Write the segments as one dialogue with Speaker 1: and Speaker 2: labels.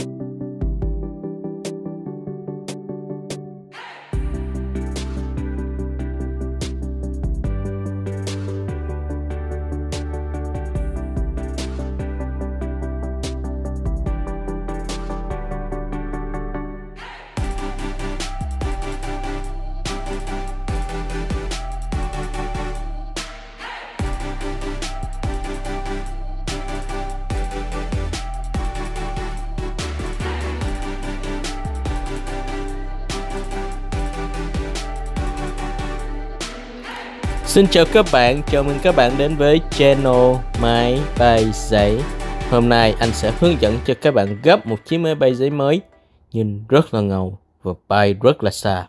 Speaker 1: you Xin chào các bạn, chào mừng các bạn đến với channel Máy bay giấy Hôm nay anh sẽ hướng dẫn cho các bạn gấp một chiếc máy bay giấy mới Nhìn rất là ngầu và bay rất là xa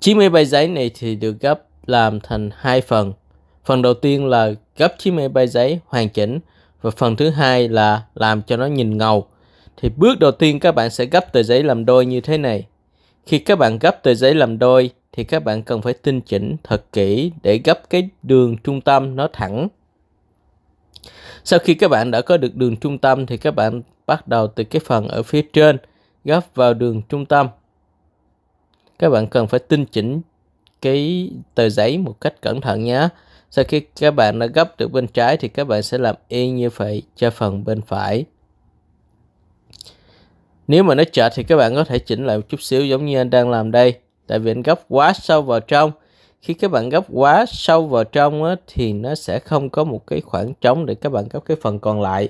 Speaker 1: Chiếc máy bay giấy này thì được gấp làm thành hai phần Phần đầu tiên là gấp chiếc máy bay giấy hoàn chỉnh Và phần thứ hai là làm cho nó nhìn ngầu Thì bước đầu tiên các bạn sẽ gấp tờ giấy làm đôi như thế này Khi các bạn gấp tờ giấy làm đôi thì các bạn cần phải tinh chỉnh thật kỹ để gấp cái đường trung tâm nó thẳng. Sau khi các bạn đã có được đường trung tâm thì các bạn bắt đầu từ cái phần ở phía trên gấp vào đường trung tâm. Các bạn cần phải tinh chỉnh cái tờ giấy một cách cẩn thận nhé. Sau khi các bạn đã gấp được bên trái thì các bạn sẽ làm y như vậy cho phần bên phải. Nếu mà nó chật thì các bạn có thể chỉnh lại một chút xíu giống như anh đang làm đây tại vì anh gấp quá sâu vào trong khi các bạn gấp quá sâu vào trong á, thì nó sẽ không có một cái khoảng trống để các bạn gấp cái phần còn lại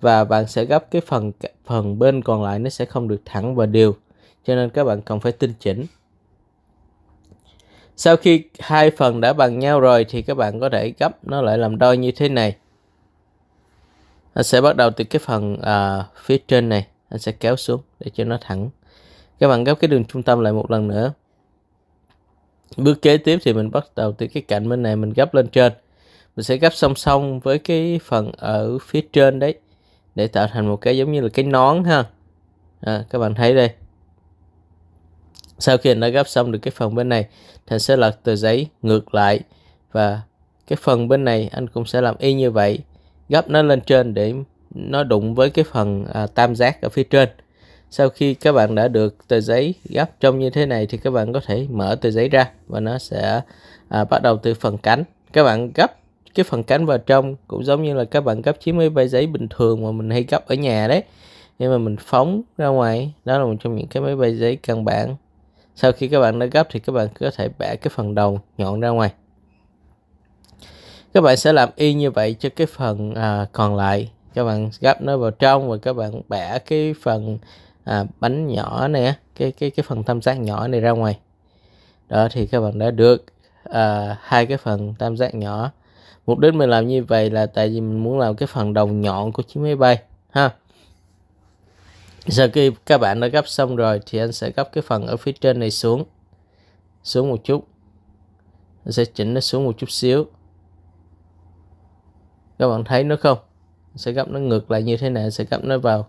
Speaker 1: và bạn sẽ gấp cái phần phần bên còn lại nó sẽ không được thẳng và đều cho nên các bạn cần phải tinh chỉnh sau khi hai phần đã bằng nhau rồi thì các bạn có thể gấp nó lại làm đôi như thế này anh sẽ bắt đầu từ cái phần à, phía trên này anh sẽ kéo xuống để cho nó thẳng các bạn gấp cái đường trung tâm lại một lần nữa bước kế tiếp thì mình bắt đầu từ cái cạnh bên này mình gấp lên trên mình sẽ gấp song song với cái phần ở phía trên đấy để tạo thành một cái giống như là cái nón ha à, các bạn thấy đây sau khi mình đã gấp xong được cái phần bên này thì sẽ lật tờ giấy ngược lại và cái phần bên này anh cũng sẽ làm y như vậy gấp nó lên trên để nó đụng với cái phần à, tam giác ở phía trên sau khi các bạn đã được tờ giấy gấp trông như thế này thì các bạn có thể mở tờ giấy ra và nó sẽ à, bắt đầu từ phần cánh các bạn gấp cái phần cánh vào trong cũng giống như là các bạn gấp chiếc máy bay giấy bình thường mà mình hay gấp ở nhà đấy nhưng mà mình phóng ra ngoài đó là một trong những cái máy bay giấy căn bản sau khi các bạn đã gấp thì các bạn có thể bẻ cái phần đầu nhọn ra ngoài các bạn sẽ làm y như vậy cho cái phần à, còn lại các bạn gấp nó vào trong và các bạn bẻ cái phần à, bánh nhỏ này cái cái cái phần tam giác nhỏ này ra ngoài đó thì các bạn đã được à, hai cái phần tam giác nhỏ mục đích mình làm như vậy là tại vì mình muốn làm cái phần đầu nhọn của chiếc máy bay ha sau khi các bạn đã gấp xong rồi thì anh sẽ gấp cái phần ở phía trên này xuống xuống một chút anh sẽ chỉnh nó xuống một chút xíu các bạn thấy nó không anh sẽ gấp nó ngược lại như thế này anh sẽ gấp nó vào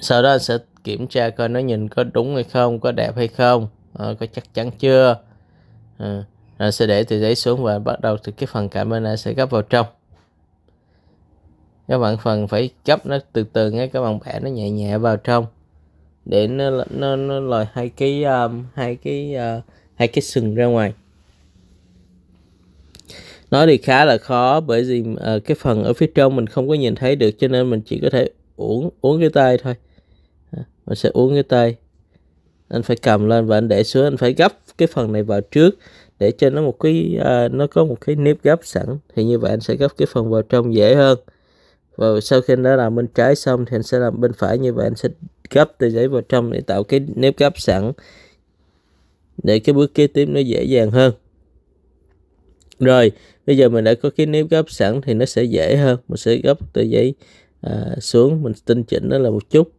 Speaker 1: sau đó anh sẽ kiểm tra coi nó nhìn có đúng hay không có đẹp hay không à, có chắc chắn chưa à, rồi sẽ để tờ giấy xuống và bắt đầu từ cái phần cảm ơn anh sẽ gấp vào trong các bạn phần phải gấp nó từ từ ngay các bạn bẻ nó nhẹ nhẹ vào trong để nó nó nó lòi hai cái um, hai cái uh, hai cái sừng ra ngoài Nói thì khá là khó bởi vì uh, cái phần ở phía trong mình không có nhìn thấy được cho nên mình chỉ có thể uống uống cái tay thôi mình sẽ uốn cái tay anh phải cầm lên và anh để xuống anh phải gấp cái phần này vào trước để cho nó một cái à, nó có một cái nếp gấp sẵn thì như vậy anh sẽ gấp cái phần vào trong dễ hơn và sau khi anh đã làm bên trái xong thì anh sẽ làm bên phải như vậy anh sẽ gấp từ giấy vào trong để tạo cái nếp gấp sẵn để cái bước kế tiếp nó dễ dàng hơn rồi bây giờ mình đã có cái nếp gấp sẵn thì nó sẽ dễ hơn mình sẽ gấp từ giấy à, xuống mình tinh chỉnh nó là một chút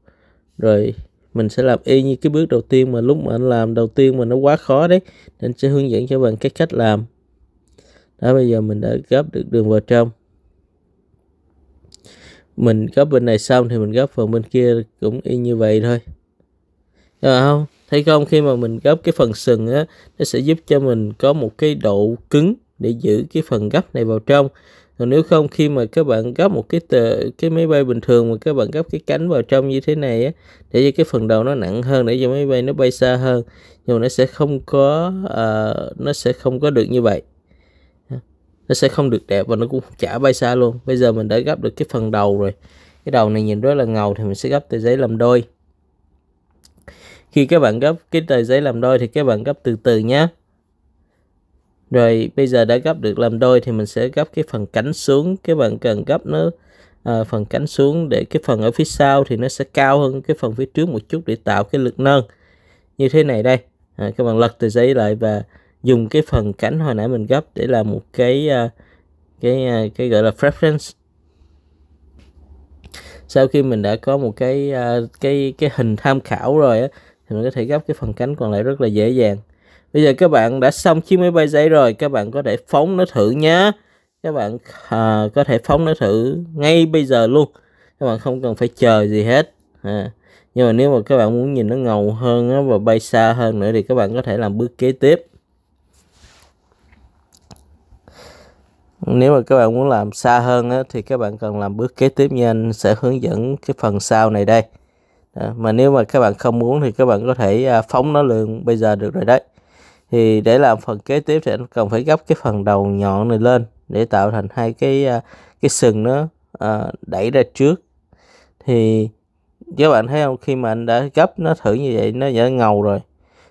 Speaker 1: rồi mình sẽ làm y như cái bước đầu tiên mà lúc mà anh làm đầu tiên mà nó quá khó đấy nên sẽ hướng dẫn cho bạn cái cách làm đó bây giờ mình đã gấp được đường vào trong mình gấp bên này xong thì mình gấp phần bên kia cũng y như vậy thôi à, không thấy không khi mà mình gấp cái phần sừng á nó sẽ giúp cho mình có một cái độ cứng để giữ cái phần gấp này vào trong còn nếu không khi mà các bạn gấp một cái tờ, cái máy bay bình thường mà các bạn gấp cái cánh vào trong như thế này á để cho cái phần đầu nó nặng hơn để cho máy bay nó bay xa hơn nhưng mà nó sẽ không có uh, nó sẽ không có được như vậy nó sẽ không được đẹp và nó cũng chả bay xa luôn bây giờ mình đã gấp được cái phần đầu rồi cái đầu này nhìn rất là ngầu thì mình sẽ gấp tờ giấy làm đôi khi các bạn gấp cái tờ giấy làm đôi thì các bạn gấp từ từ nhé rồi bây giờ đã gấp được làm đôi thì mình sẽ gấp cái phần cánh xuống các bạn cần gấp nó à, phần cánh xuống để cái phần ở phía sau thì nó sẽ cao hơn cái phần phía trước một chút để tạo cái lực nâng như thế này đây à, các bạn lật tờ giấy lại và dùng cái phần cánh hồi nãy mình gấp để làm một cái à, cái à, cái gọi là preference sau khi mình đã có một cái à, cái cái hình tham khảo rồi á, thì mình có thể gấp cái phần cánh còn lại rất là dễ dàng bây giờ các bạn đã xong chiếc máy bay giấy rồi các bạn có thể phóng nó thử nhé các bạn à, có thể phóng nó thử ngay bây giờ luôn các bạn không cần phải chờ gì hết à. nhưng mà nếu mà các bạn muốn nhìn nó ngầu hơn á, và bay xa hơn nữa thì các bạn có thể làm bước kế tiếp nếu mà các bạn muốn làm xa hơn á, thì các bạn cần làm bước kế tiếp nha anh sẽ hướng dẫn cái phần sau này đây à, mà nếu mà các bạn không muốn thì các bạn có thể à, phóng nó lượng bây giờ được rồi đấy thì để làm phần kế tiếp thì anh cần phải gấp cái phần đầu nhọn này lên để tạo thành hai cái à, cái sừng nó à, đẩy ra trước thì các bạn thấy không khi mà anh đã gấp nó thử như vậy nó đã ngầu rồi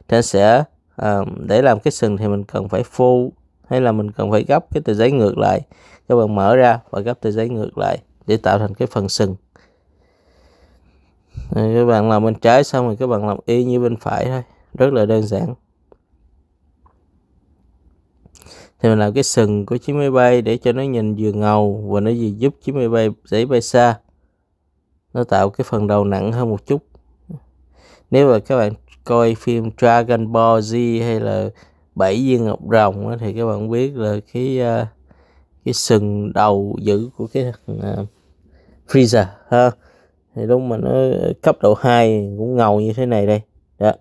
Speaker 1: thì anh sẽ à, để làm cái sừng thì mình cần phải phô hay là mình cần phải gấp cái tờ giấy ngược lại các bạn mở ra và gấp tờ giấy ngược lại để tạo thành cái phần sừng các bạn làm bên trái xong rồi các bạn làm y như bên phải thôi rất là đơn giản thì mình làm cái sừng của chiếc máy bay để cho nó nhìn vừa ngầu và nó vừa giúp chiếc máy bay dễ bay xa nó tạo cái phần đầu nặng hơn một chút nếu mà các bạn coi phim Dragon Ball Z hay là bảy viên ngọc rồng thì các bạn biết là cái à, cái sừng đầu giữ của cái uh, freezer ha thì lúc mà nó cấp độ 2 cũng ngầu như thế này đây đó